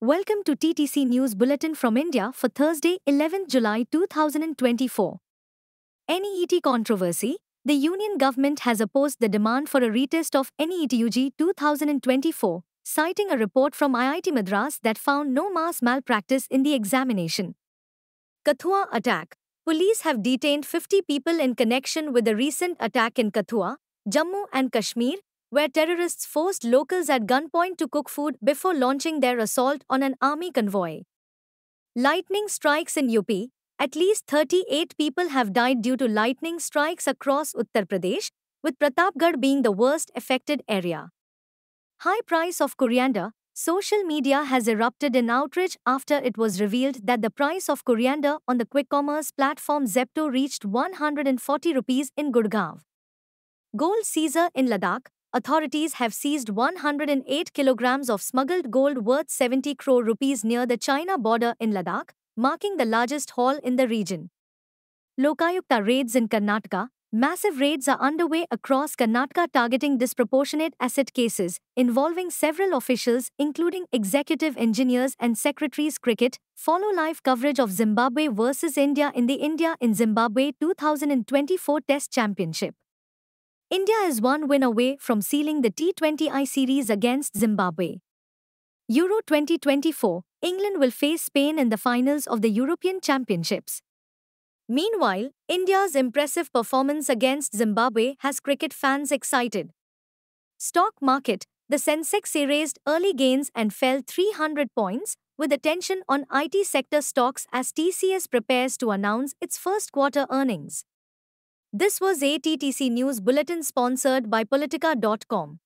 Welcome to TTC News Bulletin from India for Thursday, 11 July 2024. NEET controversy The Union government has opposed the demand for a retest of UG 2024, citing a report from IIT Madras that found no mass malpractice in the examination. Kathua attack Police have detained 50 people in connection with the recent attack in Kathua, Jammu and Kashmir, where terrorists forced locals at gunpoint to cook food before launching their assault on an army convoy. Lightning strikes in UP. At least 38 people have died due to lightning strikes across Uttar Pradesh, with Pratapgarh being the worst affected area. High price of coriander. Social media has erupted in outrage after it was revealed that the price of coriander on the quick commerce platform Zepto reached 140 rupees in Gurgaon. Gold Caesar in Ladakh, authorities have seized 108 kilograms of smuggled gold worth 70 crore rupees near the China border in Ladakh, marking the largest haul in the region. Lokayukta raids in Karnataka Massive raids are underway across Karnataka targeting disproportionate asset cases involving several officials, including executive engineers and secretaries. Cricket follow live coverage of Zimbabwe versus India in the India in Zimbabwe 2024 Test Championship. India is one win away from sealing the T20I series against Zimbabwe. Euro 2024, England will face Spain in the finals of the European Championships. Meanwhile, India's impressive performance against Zimbabwe has cricket fans excited. Stock market, the Sensex erased early gains and fell 300 points, with attention on IT sector stocks as TCS prepares to announce its first quarter earnings. This was ATTC News Bulletin sponsored by Politica.com.